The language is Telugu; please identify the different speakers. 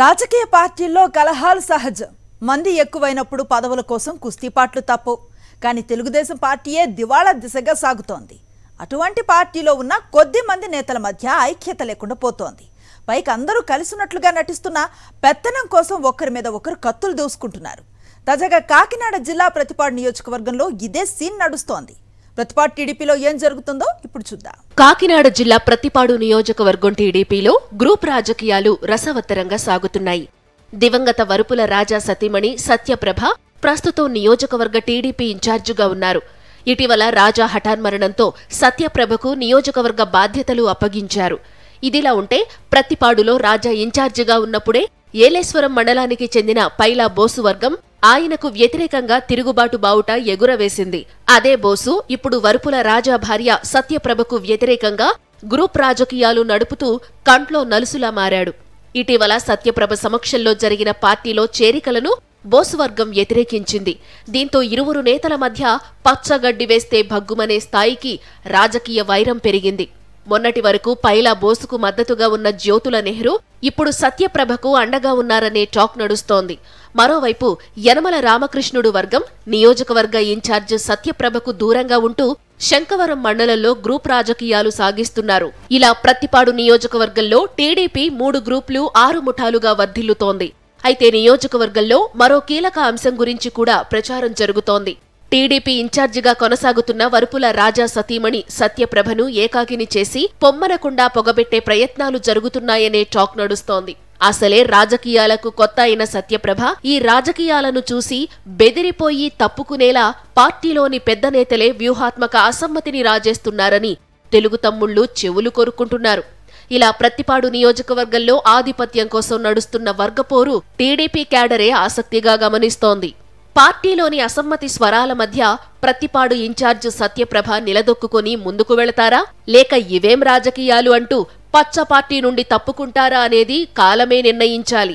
Speaker 1: రాజకీయ పార్టీల్లో కలహాలు సహజం మంది ఎక్కువైనప్పుడు పదవుల కోసం కుస్తీపాట్లు తప్పు కానీ తెలుగుదేశం పార్టీయే దివాళా దిశగా సాగుతోంది అటువంటి పార్టీలో ఉన్న కొద్ది మంది నేతల మధ్య ఐక్యత లేకుండా పోతోంది పైకి అందరూ కలిసినట్లుగా నటిస్తున్న పెత్తనం కోసం ఒకరి మీద ఒకరు కత్తులు దూసుకుంటున్నారు తాజాగా కాకినాడ జిల్లా ప్రతిపాడు నియోజకవర్గంలో ఇదే సీన్ నడుస్తోంది ప్రతిపాడు టీడీపీలో ఏం జరుగుతుందో ఇప్పుడు చూద్దాం
Speaker 2: కాకినాడ జిల్లా ప్రతిపాడు నియోజకవర్గం టీడీపీలో గ్రూప్ రాజకీయాలు రసవత్తరంగా సాగుతున్నాయి దివంగత వరుపుల రాజా సతీమణి సత్యప్రభ ప్రస్తుతం నియోజకవర్గ టీడీపీ ఇన్ఛార్జిగా ఉన్నారు ఇటీవల రాజా హఠాన్మరణంతో సత్యప్రభకు నియోజకవర్గ బాధ్యతలు అప్పగించారు ఇదిలా ఉంటే ప్రతిపాడులో రాజా ఇన్ఛార్జిగా ఉన్నప్పుడే ఏలేశ్వరం మండలానికి చెందిన పైలా బోసు వర్గం ఆయనకు వ్యతిరేకంగా తిరుగుబాటు బావుట ఎగురవేసింది అదే బోసు ఇప్పుడు వరుపుల రాజా భార్య సత్యప్రభకు వ్యతిరేకంగా గ్రూప్ రాజకీయాలు నడుపుతూ కంట్లో నలుసులా మారాడు ఇటీవల సత్యప్రభ సమక్షంలో జరిగిన పార్టీలో చేరికలను బోసువర్గం వ్యతిరేకించింది దీంతో ఇరువురు నేతల మధ్య పచ్చగడ్డి వేస్తే భగ్గుమనే స్థాయికి రాజకీయ వైరం పెరిగింది మొన్నటి వరకు పైలా బోసుకు మద్దతుగా ఉన్న జ్యోతుల నెహ్రూ ఇప్పుడు సత్యప్రభకు అండగా ఉన్నారనే టాక్ నడుస్తోంది మరోవైపు యనమల రామకృష్ణుడు వర్గం నియోజకవర్గ ఇన్ఛార్జ్ సత్యప్రభకు దూరంగా ఉంటూ శంకవరం మండలంలో గ్రూప్ రాజకీయాలు సాగిస్తున్నారు ఇలా ప్రత్తిపాడు నియోజకవర్గంలో టీడీపీ మూడు గ్రూపులు ఆరు ముఠాలుగా వర్ధిల్లుతోంది అయితే నియోజకవర్గంలో మరో కీలక అంశం గురించి కూడా ప్రచారం జరుగుతోంది టీడీపీ ఇన్ఛార్జిగా కొనసాగుతున్న వరుపుల రాజా సతీమణి సత్యప్రభను ఏకాగిని చేసి పొమ్మనకుండా పొగబెట్టే ప్రయత్నాలు జరుగుతున్నాయనే టాక్ నడుస్తోంది అసలే రాజకీయాలకు కొత్త అయిన సత్యప్రభ ఈ రాజకీయాలను చూసి బెదిరిపోయి తప్పుకునేలా పార్టీలోని పెద్ద నేతలే వ్యూహాత్మక అసమ్మతిని రాజేస్తున్నారని తెలుగు తమ్ముళ్లు చెవులు కోరుకుంటున్నారు ఇలా ప్రతిపాడు నియోజకవర్గంలో ఆధిపత్యం కోసం నడుస్తున్న వర్గపోరు టీడీపీ క్యాడరే ఆసక్తిగా గమనిస్తోంది పార్టీలోని అసమ్మతి స్వరాల మధ్య ప్రతిపాడు ఇన్ఛార్జ్ సత్యప్రభ నిలదొక్కుని ముందుకు వెళతారా లేక ఇవేం రాజకీయాలు అంటూ పచ్చ పార్టీ నుండి తప్పుకుంటారా అనేది కాలమే నిర్ణయించాలి